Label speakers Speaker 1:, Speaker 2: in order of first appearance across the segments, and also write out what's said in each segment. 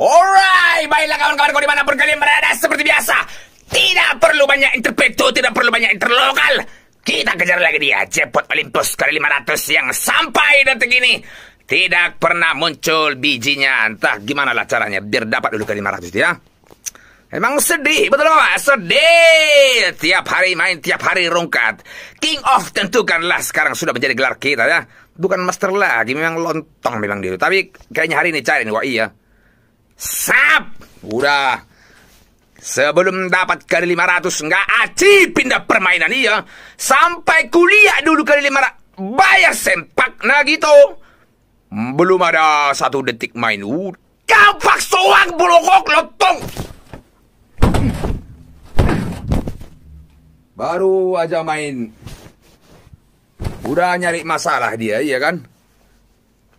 Speaker 1: Alright, baiklah kawan kawan kau dimanapun kalian berada seperti biasa. Tidak perlu banyak interpeto, tidak perlu banyak interlokal. Kita kejar lagi dia, jepot Olympus kali 500 yang sampai detik ini. Tidak pernah muncul bijinya, entah gimana lah caranya biar dapat dulu kali 500 ya. Emang sedih, betul Pak? Sedih! Tiap hari main, tiap hari rungkat. King of tentukanlah sekarang sudah menjadi gelar kita ya. Bukan master lagi, memang lontong memang dia. Tapi kayaknya hari ini cari nih, wah iya. Sap! Udah. Sebelum dapat kali 500, nggak aci pindah permainan iya. Sampai kuliah dulu kali 500. Bayar sempak, nah gitu. Belum ada satu detik main. Kau paksa uang bulogok lotong. Baru aja main. Udah nyari masalah dia, iya kan?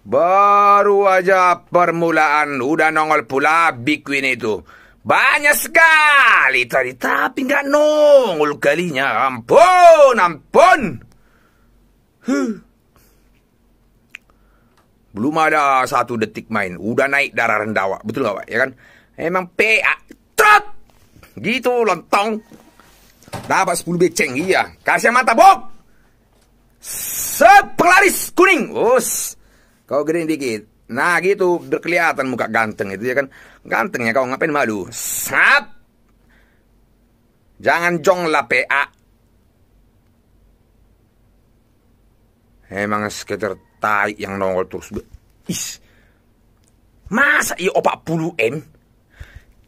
Speaker 1: Baru aja permulaan udah nongol pula Big Queen itu. Banyak sekali tadi, tapi nggak nongol kalinya. Ampun, ampun. Huh. Belum ada satu detik main, udah naik darah rendah, Betul nggak, Wak? Ya kan? Emang PA. Trot! Gitu, lontong. Dapat 10 beceng, iya. Kasih mata, Bob! Sepenglaris kuning. Us. Kau gedein dikit. Nah gitu, berkelihatan muka ganteng itu ya kan. ganteng ya kau ngapain malu? Sap! Jangan jong lah PA, Emang skater tai yang nongol terus. Is. Masa iya opak puluh M?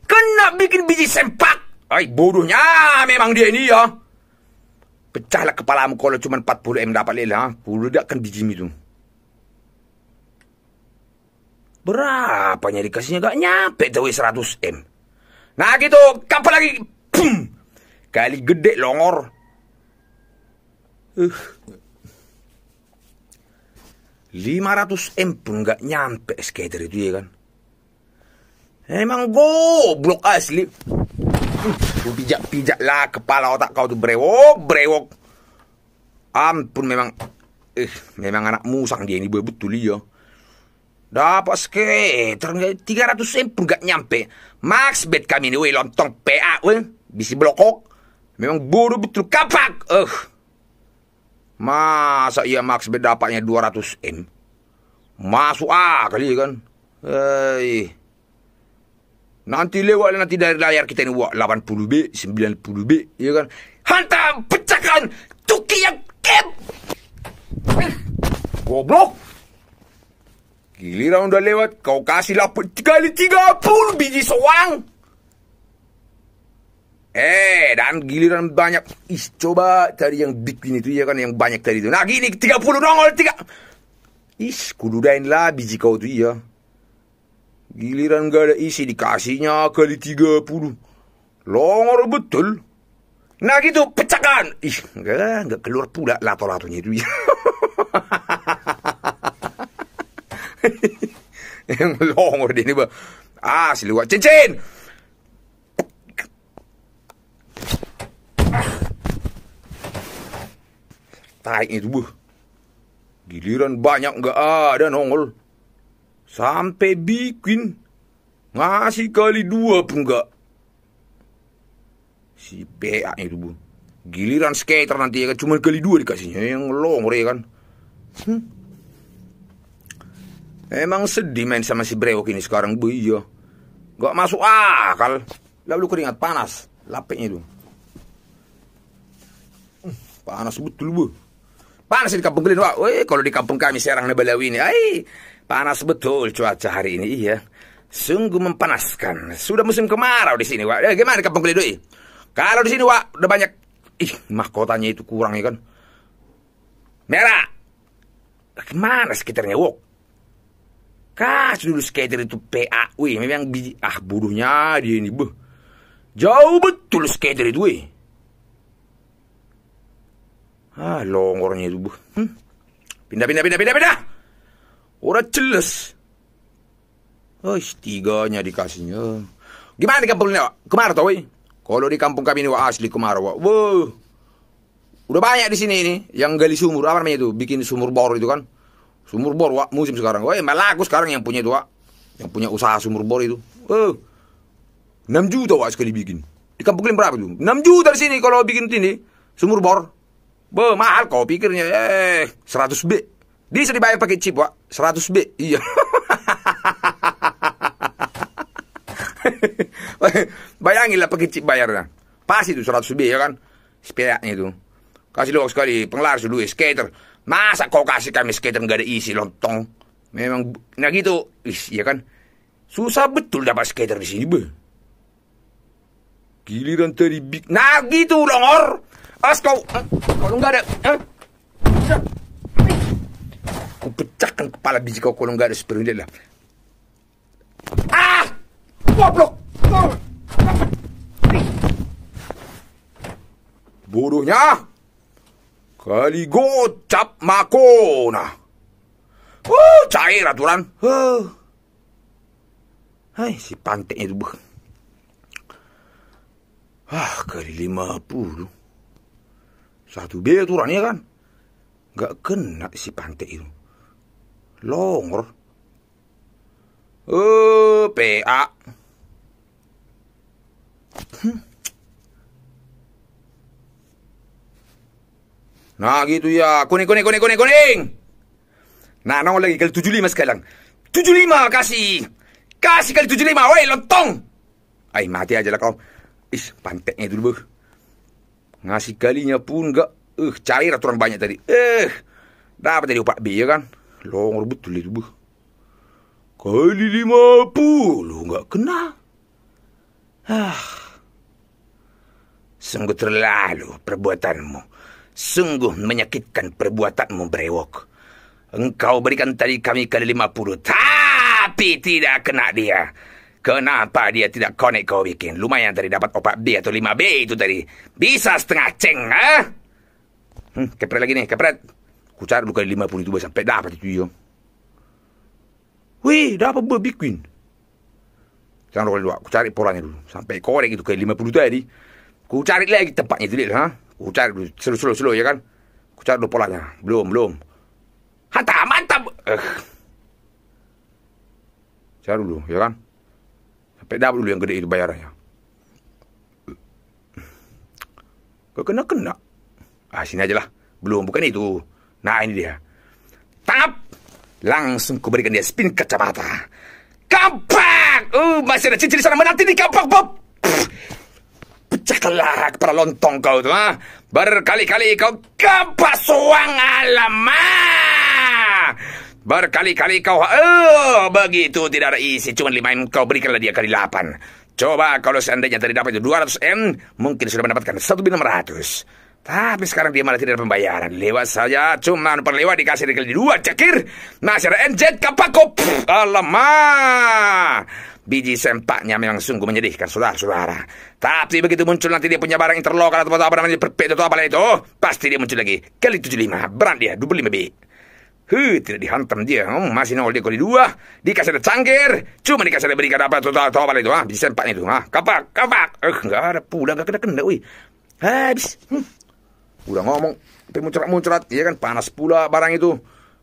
Speaker 1: Kena bikin biji sempak. Ay, bodohnya memang dia ini ya. Pecahlah kepalamu kalau cuma 40 M dapat lelah. Puluh dia kan biji itu berapa nyari kasihnya gak nyampe tuh 100 M. Nah gitu, kapal lagi. Pum. Kali gede longor. Uh. Eh. 500 M pun gak nyampe skater itu ya kan. Emang goblok asli. Hmm, uh, pijak lah kepala otak kau tuh brewok, brewok. Ampun memang eh memang anak musang dia ini betul ya. Dapat skater tiga 300 sen pun gak nyampe. Max bet kami ini, weh, lontong PA, weh. Bisi belokok. Memang bodoh betul kapak. Eh. Uh. Masa iya Max bet dapatnya 200 M? Masuk ah kali iya kan? Hei. Nanti lewat nanti dari layar kita ini wak, 80 B, 90 B, iya kan? Hantam, pecahkan, tuki yang kem. Goblok. Giliran udah lewat, kau kasih lapet tiga puluh biji soang. Eh, dan giliran banyak. Ih, coba tadi yang bikin itu ya kan yang banyak tadi itu. Nah, gini tiga puluh nongol tiga. Ih, kududain lah biji kau tuh iya. Giliran gak ada isi dikasihnya kali tiga puluh Longor betul. Nah gitu, pecahkan. Ih, enggak, enggak keluar pula lato-latonya itu ya. Yang long dia ni ba. Ah, siliwat cincin. Tarik ni tubuh. Giliran banyak enggak ada ah, nongol. Sampai bikin ngasih kali dua pun enggak. Si PA ni tubuh. Giliran skater nanti ya kan cuma kali dua dikasihnya yang long ya kan. Hmm. Emang sedih main sama si Brewok ini sekarang, bu iya. Gak masuk akal. Lalu keringat panas, lapeknya itu. Hmm, panas betul, bu. Panas di kampung kalian, Woi, kalau di kampung kami Serang nebelawi ini, ay, panas betul cuaca hari ini, iya. Sungguh mempanaskan. Sudah musim kemarau di sini, Wak. Eh, gimana di kampung kalian, doi? Kalau di sini, Wak, udah banyak... Ih, mahkotanya itu kurang, ya kan? Merah! Kemana sekitarnya, Wok? Kas dulu skater itu PA. Wih, e. memang biji. Ah, burunya dia ini. Buh. Jauh betul skater itu, wih. Eh. Ah, longornya itu, buh. Hmm. Pindah, pindah, pindah, pindah, pindah. Orang jelas. Oh, tiganya dikasihnya. Gimana di kampung ini, Kemar tau, wih. Eh? Kalau di kampung kami ini, wah, asli kemar, Wak. Wow. Udah banyak di sini ini yang gali sumur apa namanya itu bikin sumur bor itu kan Sumur bor wak musim sekarang. Wah, ya, malah aku sekarang yang punya itu wak. Yang punya usaha sumur bor itu. Oh. Eh, 6 juta wak sekali bikin. Di kampung kalian berapa itu? 6 juta di sini kalau bikin ini. Sumur bor. Be, mahal kau pikirnya. Eh, 100 B. Dia bisa dibayar pakai chip wak. 100 B. Iya. bayangin lah pakai chip bayarnya. pasti itu 100 B ya kan. Sepedanya itu. Kasih lu sekali penglaris dulu ya, skater. Masa kau kasih kami skater nggak ada isi lontong? Memang, nah gitu. Is, ya kan? Susah betul dapat skater di sini, be. Giliran tadi big. Nah gitu longor. As kau, eh, kalau nggak ada, eh. Aku pecahkan kepala biji kau kalau nggak ada seperti lah. Ah! Goblok! Bodohnya! Kali gocap makona. Uh, cair aturan. Huh. Hai, si pantek itu bukan. Ah, kali lima puluh. Satu biaya aturan ya kan? Gak kena si pantek itu. Longor. Eh, uh, PA. Nah gitu ya. Kuning, kuning, kuning, kuning, kuning. Nah, nongol lagi kali 75 sekarang. 75 kasih. Kasih kali 75. Woi, lontong. Ay, mati aja lah kau. Ih, panteknya dulu, bu Ngasih kalinya pun enggak. Eh, uh, cari orang banyak tadi. Eh, uh, dapat tadi upak B ya kan? Longor betul itu, beuh. Kali 50 enggak kena. Ah. Sungguh terlalu perbuatanmu. Sungguh menyakitkan perbuatanmu, Brewok. Engkau berikan tadi kami kali lima puluh. Tapi tidak kena dia. Kenapa dia tidak konek kau bikin? Lumayan tadi dapat opak b atau lima b itu tadi. Bisa setengah ceng, ha? Hmm, kepret lagi nih, kepret. cari lu kali puluh itu sampai dapat itu, yo. Wih, dapat buat bikin. Jangan lupa dulu, aku cari polanya dulu. Sampai korek itu kali lima puluh tadi. Ku cari lagi tempatnya itu, ha? dulu, slow slow slow ya kan. Ucap dulu polanya. Belum, belum. Hantam, mantap. Eh. Saya dulu, ya kan? Sampai dah dulu yang gede itu bayarannya. Kau kena kena. Ah, sini aja lah, Belum, bukan itu. Nah, ini dia. Tap! Langsung kuberikan dia spin kacamata. Kampak! Uh, masih ada cincin di sana menanti di kampak, Bob! kelak perlontong kau tuh, ha? Berkali-kali kau kapas uang alamak. Berkali-kali kau, oh, begitu tidak ada isi, cuma lima M, kau berikanlah dia kali delapan. Coba kalau seandainya tadi dapat itu 200 M, mungkin sudah mendapatkan 1.600. Tapi sekarang dia malah tidak ada pembayaran. Lewat saja, cuma perlewat dikasih dikali dua, cekir. Masih ada NZ kapakop. Alamak. Biji sempaknya memang sungguh menyedihkan, saudara-saudara. Tapi begitu muncul nanti dia punya barang interlokal atau apa namanya, perpet atau apa itu, pasti dia muncul lagi. Kali 75, berat dia, 25 B. Huh, tidak dihantam dia. Hmm, masih nol dia kali dua. Dikasih ada cangkir. Cuma dikasih ada berikan apa, atau apa itu. ha? Ah, biji sempaknya itu. Ha? Ah. kapak, kapak. Eh, enggak ada pula, enggak kena-kena, wih. Habis. Hmm. Udah ngomong, tapi muncrat-muncrat, iya kan panas pula barang itu.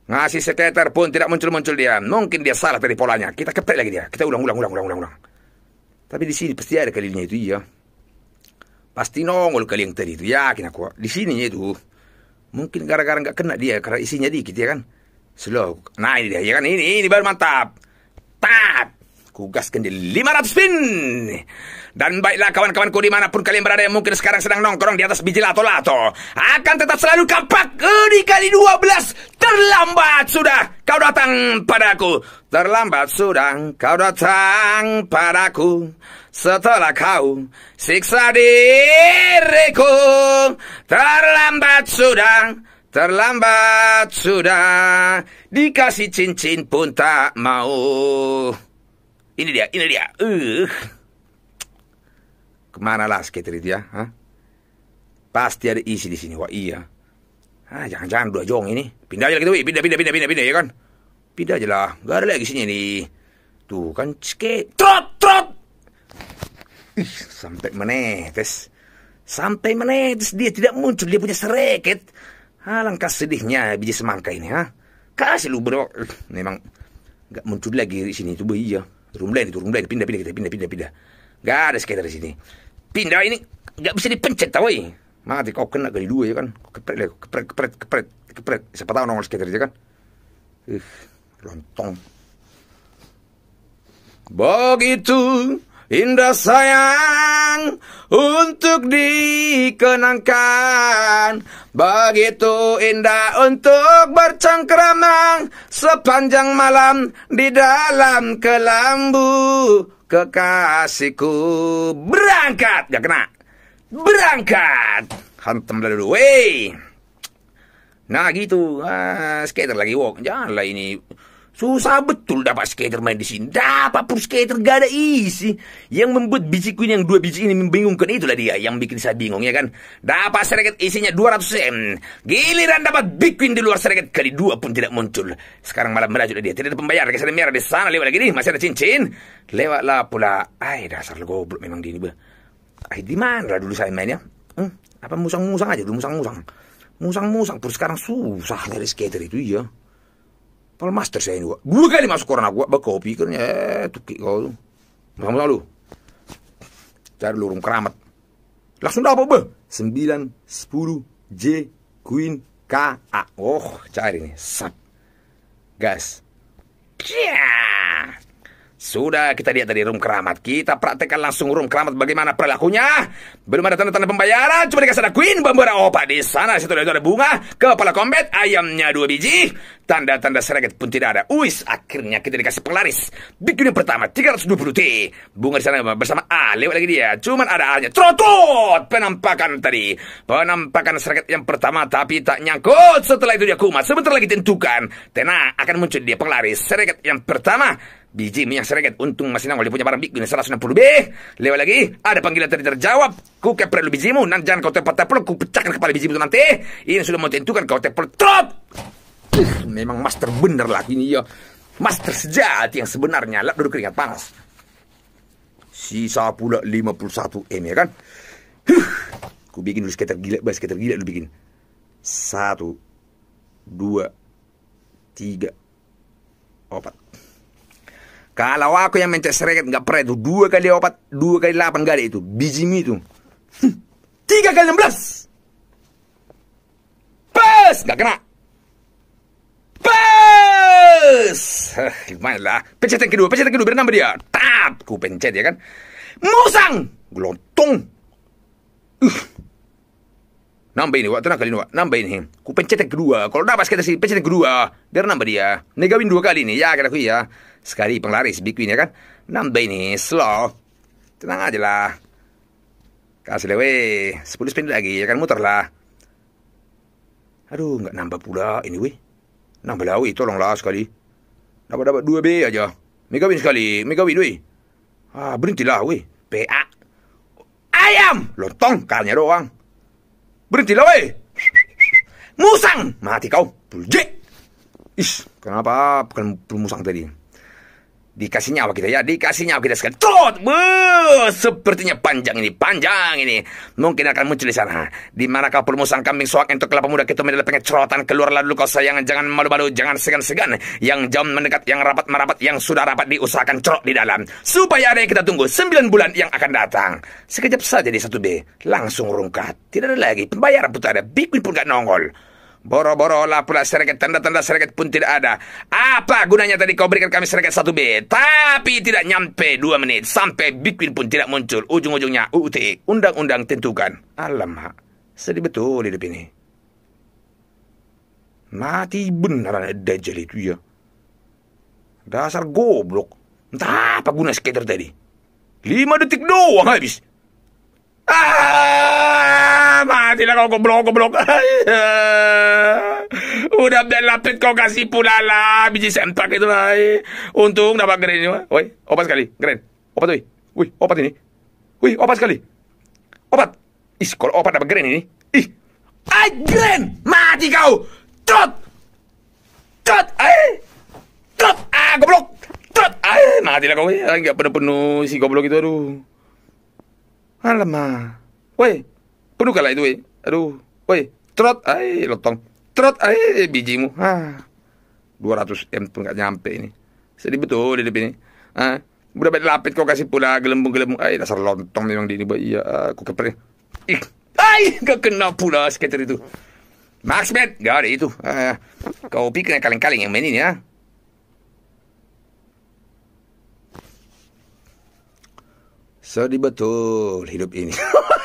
Speaker 1: Ngasih seketer pun tidak muncul-muncul dia. Mungkin dia salah dari polanya. Kita ketek lagi dia. Kita ulang, ulang, ulang, ulang, ulang, ulang. Tapi di sini pasti ada kalinya itu iya. Pasti nongol kali yang tadi itu. Yakin aku. Di sini itu. Mungkin gara-gara nggak kena dia. Karena isinya dikit ya kan. Slow. Nah ini dia. Ya kan ini. Ini baru mantap. Tap gaskan di 500 pin. Dan baiklah kawan-kawanku dimanapun kalian berada yang mungkin sekarang sedang nongkrong di atas biji lato-lato. Akan tetap selalu kapak. Ini kali 12. Terlambat sudah kau datang padaku. Terlambat sudah kau datang padaku. Setelah kau siksa diriku. Terlambat sudah Terlambat sudah, dikasih cincin pun tak mau. Ini dia, ini dia. Uh. Kemana lah skater itu ya? Pasti ada isi di sini. Wah iya. Ah, jangan-jangan dua jong ini. Pindah aja gitu. Wih. pindah, pindah, pindah, pindah, pindah ya kan? Pindah aja lah. Gak ada lagi sini nih. Tuh kan skate, Trot, trot. Ih, sampai menetes. Sampai menetes dia tidak muncul. Dia punya sereket. Alangkah sedihnya biji semangka ini, ha? Kasih lu bro. Memang gak muncul lagi di sini tuh, iya turun itu turun pindah pindah kita pindah pindah pindah gak ada skater di sini pindah ini gak bisa dipencet tau mati kau kena kali dua ya kan kepret kepret kepret kepret kepret siapa tahu nongol skater itu kan ih lontong begitu Indah sayang untuk dikenangkan Begitu indah untuk bercengkrama Sepanjang malam di dalam kelambu Kekasihku berangkat ya kena Berangkat Hantam dari dulu Wey Nah gitu ah, Skater lagi walk Janganlah ini Susah betul dapat skater main di sini. Dapat pun skater gak ada isi. Yang membuat biji kuin yang dua biji ini membingungkan itulah dia yang bikin saya bingung ya kan. Dapat sereket isinya 200 cm. Giliran dapat big queen di luar sereket kali dua pun tidak muncul. Sekarang malam merajut dia. Tidak ada pembayar. pembayaran. ada merah di sana lewat lagi nih. Masih ada cincin. Lewatlah pula. Ay dasar goblok memang ini. Ay di mana dulu saya mainnya? Hmm, apa musang-musang aja dulu musang-musang. Musang-musang. Terus sekarang susah dari skater itu ya. Kalau master saya ini gua. Dua kali masuk corona gua, bah kopi pikirnya eh tuki kau tuh. Gitu. Kamu tahu lu. Cari lurung keramat. Langsung dapat be. 9 10 J Queen K A. Oh, cari nih. Sat. Gas. Yeah. Sudah kita lihat dari room keramat. Kita praktekkan langsung room keramat bagaimana perilakunya. Belum ada tanda-tanda pembayaran. Cuma dikasih ada queen bambara opak di sana. Situ ada, ada bunga. Kepala combat. Ayamnya dua biji. Tanda-tanda seraget pun tidak ada. Uis, akhirnya kita dikasih pertama Big yang pertama, 320T. Bunga di sana bersama A. Lewat lagi dia. Cuman ada A-nya. Trotot! Penampakan tadi. Penampakan seraget yang pertama tapi tak nyangkut. Setelah itu dia kumat. Sebentar lagi tentukan. tena akan muncul dia pelaris Seraget yang pertama. Biji minyak serengket. Untung masih nang oleh punya barang bikin 160 b. Lewat lagi, ada panggilan tadi terjawab. Ku ke perlu bijimu, nang jangan kau tepat tepel ku pecahkan kepala bijimu nanti. Ini sudah mau tentukan kau tepel trot. memang master bener lah ini ya. Master sejati yang sebenarnya. Lap duduk keringat panas. Sisa pula 51 M ya kan. Ku bikin dulu skater gila, bah skater gila dulu bikin. Satu, dua, tiga, empat. Kalau aku yang mencet seret nggak pernah itu dua kali opat, dua kali delapan kali itu biji mi itu. Hm. Tiga kali enam belas. Pas nggak kena. Pas. gimana lah. Pencet yang kedua, pencet yang kedua biar nambah dia. Tap, ku pencet ya kan. Musang, gelontong. Uh. Nambah ini, waktu nak kali ini, nambah ini. Ku pencet yang kedua. Kalau dapat kita sih pencet yang kedua, biar nambah dia. Negawin dua kali ini, ya kira aku ya sekali penglaris Big Win ya kan. Nambah ini slow. Tenang aja lah. Kasih lewe sepuluh spin lagi ya kan muter lah. Aduh nggak nambah pula ini weh. Nambah lah weh tolonglah sekali. Dapat dapat dua B aja. Mega win sekali, mega win weh. Ah berhentilah weh. PA. Ayam lontong kalnya doang. berhenti lah weh. Musang mati kau. bulje Ih, kenapa bukan musang tadi? Dikasih nyawa kita ya, dikasih nyawa kita sekali. Trot! Buh, sepertinya panjang ini, panjang ini. Mungkin akan muncul di sana. Di mana kapur musang kambing soak untuk kelapa muda kita adalah pengecerotan Keluarlah dulu kau sayangan, jangan malu-malu, jangan segan-segan. Yang jauh mendekat, yang rapat merapat, yang sudah rapat diusahakan cerok di dalam. Supaya ada yang kita tunggu 9 bulan yang akan datang. Sekejap saja di satu b langsung rungkat. Tidak ada lagi, pembayaran pun tak ada, bikin pun gak nongol. Boro-boro lah pula sereket tanda-tanda sereket pun tidak ada. Apa gunanya tadi kau berikan kami sereket satu b Tapi tidak nyampe dua menit. Sampai bikin pun tidak muncul. Ujung-ujungnya UUT, undang-undang tentukan. Alamak, sedih betul hidup ini. Mati benar Dajjal itu ya. Dasar goblok. Entah apa guna skater tadi. lima detik doang habis. Ah! mati lah kau goblok-goblok. Udah beli lapit kau kasih lah biji sempak itu lah. Untung dapat green ini. Woi, opat sekali, green. opat woi. Wih, opat ini. Wih, opat sekali. opat, Ih, kalau opat dapat green ini. Ih. Ah, green. Mati kau. Trot. Trot. Eh. Trot. Ah, goblok. Trot. Ah, mati lah kau. Enggak penuh-penuh si goblok itu aduh. Alamak. Woi, Penuh kalah itu, eh. Aduh, woi, trot, ay, lotong. Trot, ay, bijimu. Ah, 200 M pun gak nyampe ini. Sedih betul di depan ini. Ah, udah baik lapit kau kasih pula gelembung-gelembung. Ay, dasar lontong memang di ini, boy. Iya, aku keperin. Ih, ay, kau kena pula skater itu. Max Marksman, gak ada itu. Ah, kau pikir kaleng-kaleng yang main ini, ya. Sedih betul hidup ini.